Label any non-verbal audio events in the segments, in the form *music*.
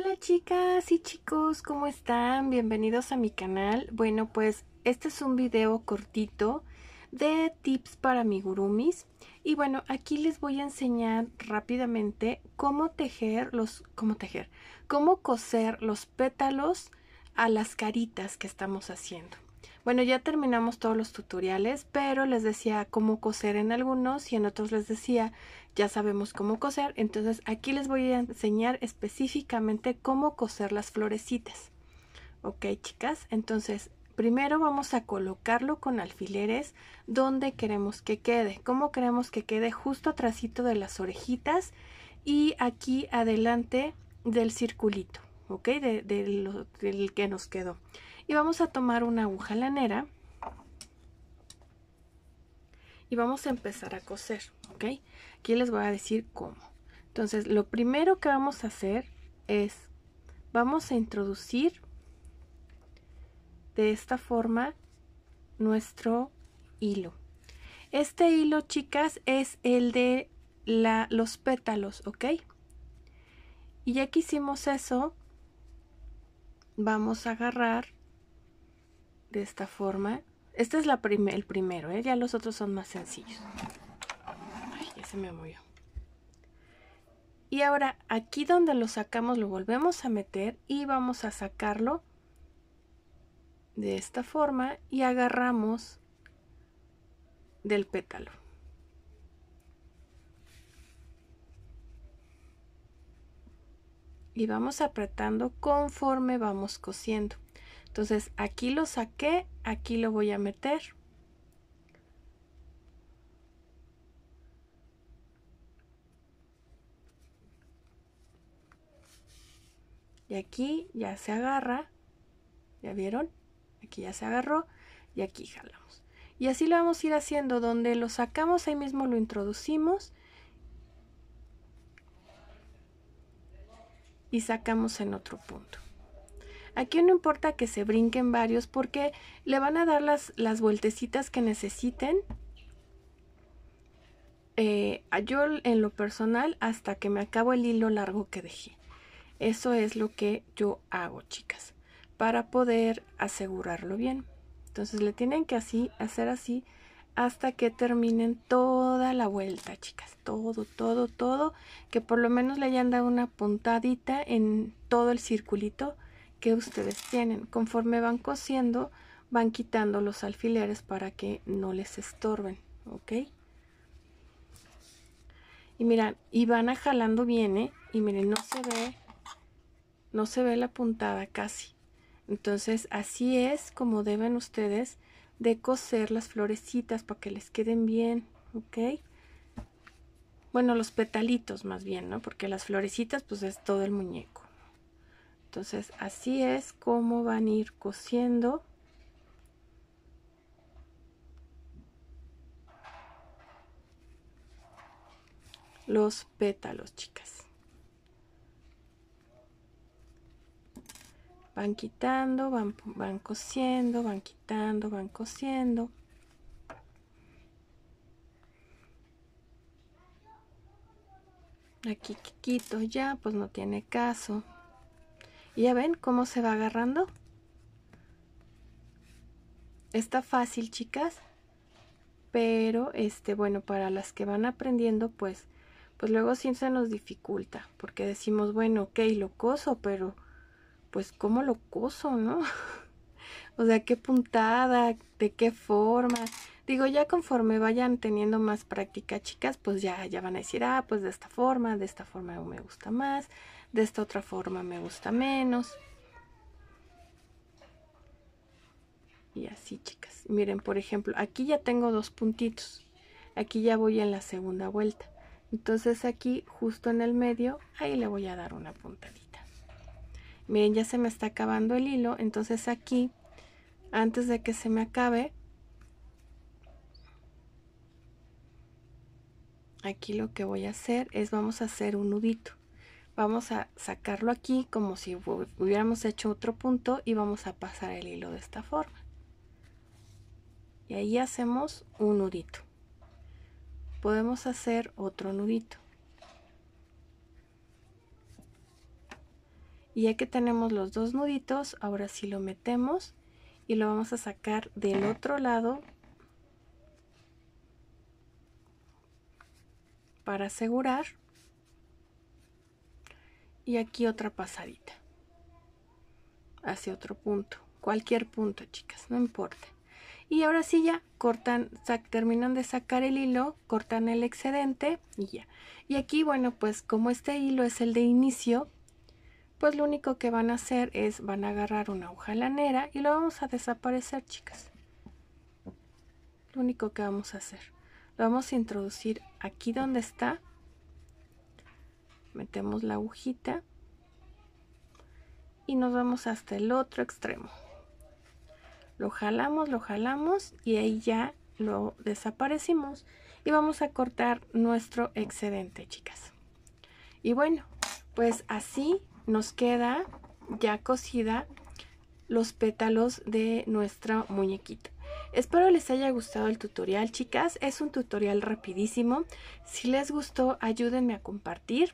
Hola chicas y chicos, ¿cómo están? Bienvenidos a mi canal. Bueno, pues este es un video cortito de tips para amigurumis. Y bueno, aquí les voy a enseñar rápidamente cómo tejer los, cómo tejer, cómo coser los pétalos a las caritas que estamos haciendo. Bueno, ya terminamos todos los tutoriales, pero les decía cómo coser en algunos y en otros les decía ya sabemos cómo coser. Entonces aquí les voy a enseñar específicamente cómo coser las florecitas. Ok, chicas, entonces primero vamos a colocarlo con alfileres donde queremos que quede. ¿Cómo queremos que quede? Justo atrásito de las orejitas y aquí adelante del circulito, ¿ok? del que nos quedó y vamos a tomar una aguja lanera y vamos a empezar a coser, ¿ok? Aquí les voy a decir cómo. Entonces, lo primero que vamos a hacer es, vamos a introducir de esta forma nuestro hilo. Este hilo, chicas, es el de los pétalos, ¿ok? Y ya que hicimos eso, vamos a agarrar de esta forma. Este es la el primero, ¿eh? ya los otros son más sencillos. ya se me movió. Y ahora aquí donde lo sacamos lo volvemos a meter y vamos a sacarlo de esta forma y agarramos del pétalo. Y vamos apretando conforme vamos cosiendo. Entonces aquí lo saqué, aquí lo voy a meter. Y aquí ya se agarra, ¿ya vieron? Aquí ya se agarró y aquí jalamos. Y así lo vamos a ir haciendo, donde lo sacamos ahí mismo lo introducimos y sacamos en otro punto. Aquí no importa que se brinquen varios porque le van a dar las, las vueltecitas que necesiten. Eh, yo en lo personal hasta que me acabo el hilo largo que dejé. Eso es lo que yo hago, chicas, para poder asegurarlo bien. Entonces le tienen que así, hacer así hasta que terminen toda la vuelta, chicas. Todo, todo, todo. Que por lo menos le hayan dado una puntadita en todo el circulito que ustedes tienen. Conforme van cosiendo, van quitando los alfileres para que no les estorben, ¿ok? Y miran, y van a jalando bien, ¿eh? Y miren, no se ve, no se ve la puntada casi. Entonces, así es como deben ustedes de coser las florecitas para que les queden bien, ¿ok? Bueno, los petalitos más bien, ¿no? Porque las florecitas, pues es todo el muñeco. Entonces así es como van a ir cosiendo. los pétalos chicas van quitando van, van cosiendo van quitando van cosiendo aquí quito ya pues no tiene caso ya ven cómo se va agarrando. Está fácil, chicas. Pero, este, bueno, para las que van aprendiendo, pues, pues luego sí se nos dificulta. Porque decimos, bueno, ok, lo coso, pero, pues, ¿cómo lo coso, no? *laughs* o sea, ¿qué puntada? ¿De qué forma? Digo, ya conforme vayan teniendo más práctica, chicas, pues ya, ya van a decir, ah, pues de esta forma, de esta forma me gusta más de esta otra forma me gusta menos. Y así, chicas. Miren, por ejemplo, aquí ya tengo dos puntitos. Aquí ya voy en la segunda vuelta. Entonces aquí, justo en el medio, ahí le voy a dar una puntadita. Miren, ya se me está acabando el hilo. Entonces aquí, antes de que se me acabe, aquí lo que voy a hacer es vamos a hacer un nudito vamos a sacarlo aquí como si hubiéramos hecho otro punto y vamos a pasar el hilo de esta forma y ahí hacemos un nudito podemos hacer otro nudito y ya que tenemos los dos nuditos ahora sí lo metemos y lo vamos a sacar del otro lado para asegurar y aquí otra pasadita hacia otro punto cualquier punto chicas no importa y ahora sí ya cortan terminan de sacar el hilo cortan el excedente y ya y aquí bueno pues como este hilo es el de inicio pues lo único que van a hacer es van a agarrar una hoja lanera y lo vamos a desaparecer chicas lo único que vamos a hacer lo vamos a introducir aquí donde está metemos la agujita y nos vamos hasta el otro extremo lo jalamos lo jalamos y ahí ya lo desaparecimos y vamos a cortar nuestro excedente chicas y bueno pues así nos queda ya cocida los pétalos de nuestra muñequita Espero les haya gustado el tutorial, chicas. Es un tutorial rapidísimo. Si les gustó, ayúdenme a compartir.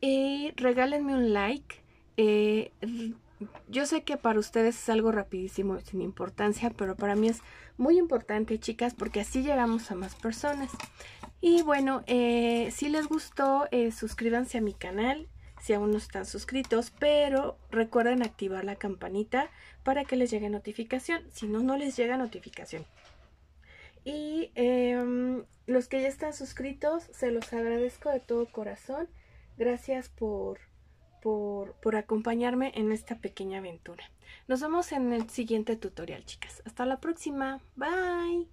Y regálenme un like. Eh, yo sé que para ustedes es algo rapidísimo, sin importancia, pero para mí es muy importante, chicas, porque así llegamos a más personas. Y bueno, eh, si les gustó, eh, suscríbanse a mi canal si aún no están suscritos, pero recuerden activar la campanita para que les llegue notificación, si no, no les llega notificación. Y em, los que ya están suscritos, se los agradezco de todo corazón. Gracias por, acompañarme en esta pequeña aventura. Nos vemos en el siguiente tutorial, chicas. Hasta la próxima. Bye.